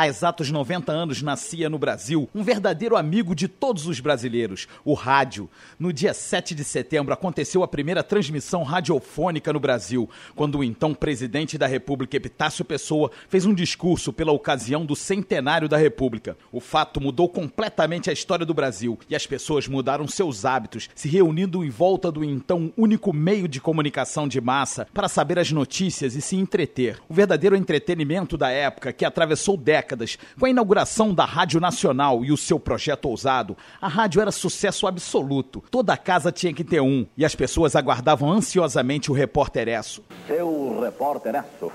Há exatos 90 anos nascia no Brasil um verdadeiro amigo de todos os brasileiros, o rádio. No dia 7 de setembro aconteceu a primeira transmissão radiofônica no Brasil, quando o então presidente da República, Epitácio Pessoa, fez um discurso pela ocasião do centenário da República. O fato mudou completamente a história do Brasil e as pessoas mudaram seus hábitos, se reunindo em volta do então único meio de comunicação de massa para saber as notícias e se entreter. O verdadeiro entretenimento da época que atravessou décadas décadas, com a inauguração da Rádio Nacional e o seu projeto ousado, a rádio era sucesso absoluto. Toda casa tinha que ter um e as pessoas aguardavam ansiosamente o repórter Esso. Seu repórter Esso.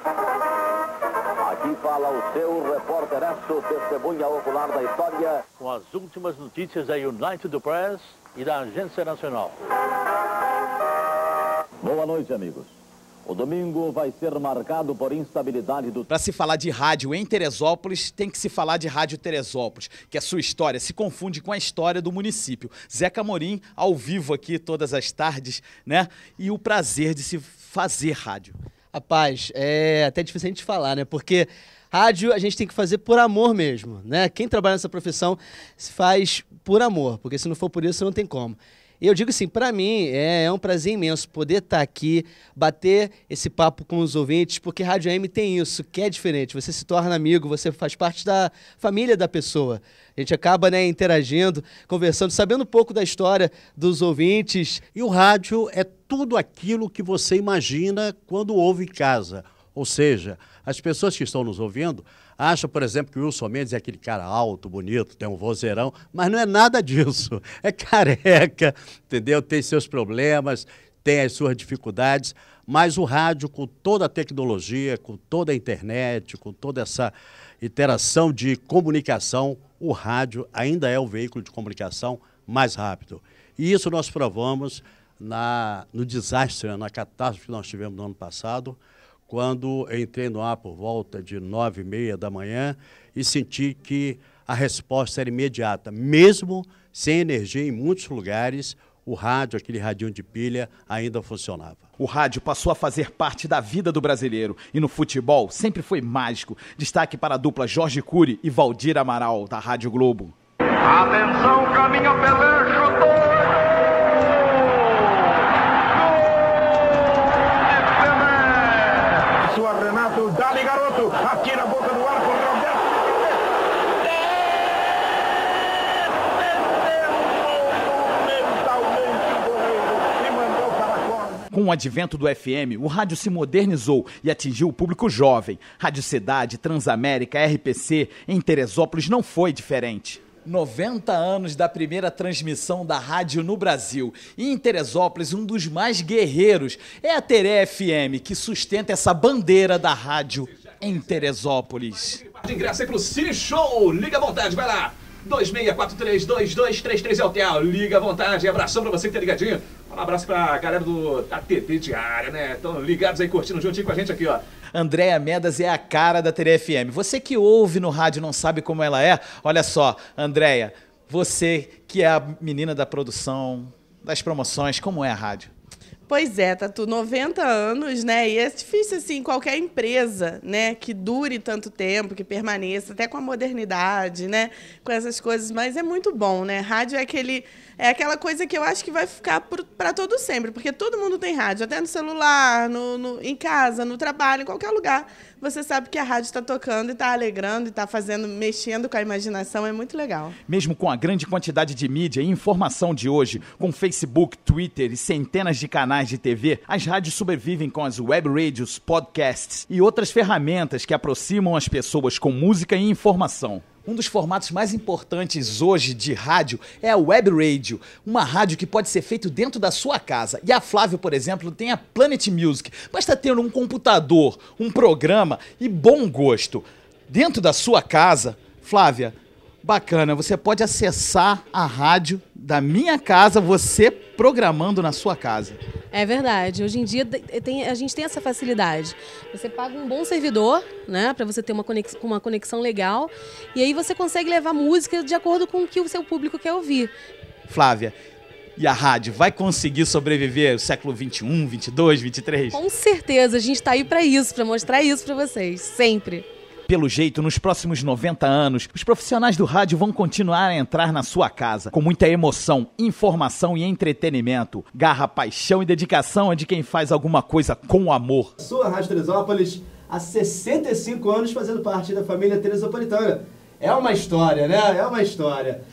Aqui fala o seu repórter Esso, testemunha ocular da história. Com as últimas notícias da United Press e da Agência Nacional. Boa noite, amigos. O domingo vai ser marcado por instabilidade do. Para se falar de rádio em Teresópolis, tem que se falar de Rádio Teresópolis, que a é sua história se confunde com a história do município. Zeca Morim, ao vivo aqui todas as tardes, né? E o prazer de se fazer rádio. Rapaz, é até difícil a gente falar, né? Porque rádio a gente tem que fazer por amor mesmo, né? Quem trabalha nessa profissão se faz por amor, porque se não for por isso, não tem como. E eu digo assim, para mim é, é, um prazer imenso poder estar tá aqui, bater esse papo com os ouvintes, porque Rádio M tem isso, que é diferente. Você se torna amigo, você faz parte da família da pessoa. A gente acaba né, interagindo, conversando, sabendo um pouco da história dos ouvintes. E o rádio é tudo aquilo que você imagina quando ouve em casa. Ou seja, as pessoas que estão nos ouvindo Acha, por exemplo, que o Wilson Mendes é aquele cara alto, bonito, tem um vozeirão, mas não é nada disso. É careca, entendeu? Tem seus problemas, tem as suas dificuldades, mas o rádio, com toda a tecnologia, com toda a internet, com toda essa interação de comunicação, o rádio ainda é o veículo de comunicação mais rápido. E isso nós provamos na, no desastre, né, na catástrofe que nós tivemos no ano passado, quando entrei no ar por volta de nove e meia da manhã e senti que a resposta era imediata. Mesmo sem energia em muitos lugares, o rádio, aquele radinho de pilha, ainda funcionava. O rádio passou a fazer parte da vida do brasileiro e no futebol sempre foi mágico. Destaque para a dupla Jorge Cury e Valdir Amaral, da Rádio Globo. Atenção, caminho Pelé, chutou! Com o advento do FM, o rádio se modernizou e atingiu o público jovem. Rádio Cidade, Transamérica, RPC, em Teresópolis não foi diferente. 90 anos da primeira transmissão da rádio no Brasil. E em Teresópolis, um dos mais guerreiros é a Teré FM, que sustenta essa bandeira da rádio em Teresópolis. De ingresso para o Cine Show, liga à vontade, vai lá! 26432233 é o TEL. Liga à vontade. Abração pra você que tá ligadinho. Um abraço pra galera do da TV Diária, né? Estão ligados aí, curtindo juntinho com a gente aqui, ó. Andréa Medas é a cara da FM. Você que ouve no rádio não sabe como ela é, olha só, Andréa, você que é a menina da produção, das promoções, como é a rádio? Pois é, Tatu, tá 90 anos, né? E é difícil, assim, qualquer empresa, né, que dure tanto tempo, que permaneça, até com a modernidade, né, com essas coisas, mas é muito bom, né? Rádio é, aquele, é aquela coisa que eu acho que vai ficar para todo sempre, porque todo mundo tem rádio, até no celular, no, no, em casa, no trabalho, em qualquer lugar. Você sabe que a rádio está tocando e está alegrando e está fazendo, mexendo com a imaginação, é muito legal. Mesmo com a grande quantidade de mídia e informação de hoje, com Facebook, Twitter e centenas de canais, canais de TV, as rádios sobrevivem com as web radios, podcasts e outras ferramentas que aproximam as pessoas com música e informação. Um dos formatos mais importantes hoje de rádio é a web radio, uma rádio que pode ser feito dentro da sua casa. E a Flávio, por exemplo, tem a Planet Music. Basta tá ter um computador, um programa e bom gosto. Dentro da sua casa, Flávia, Bacana, você pode acessar a rádio da minha casa, você programando na sua casa. É verdade. Hoje em dia eh, tem, a gente tem essa facilidade. Você paga um bom servidor, né, para você ter uma conexão, uma conexão legal, e aí você consegue levar música de acordo com o que o seu público quer ouvir. Flávia, e a rádio vai conseguir sobreviver o século 21, 22, 23? Com certeza, a gente está aí para isso, para mostrar isso para vocês, sempre. Pelo jeito, nos próximos 90 anos, os profissionais do rádio vão continuar a entrar na sua casa com muita emoção, informação e entretenimento. Garra, paixão e dedicação é de quem faz alguma coisa com amor. Sua Rádio Teresópolis, há 65 anos fazendo parte da família teresopolitana. É uma história, né? É uma história.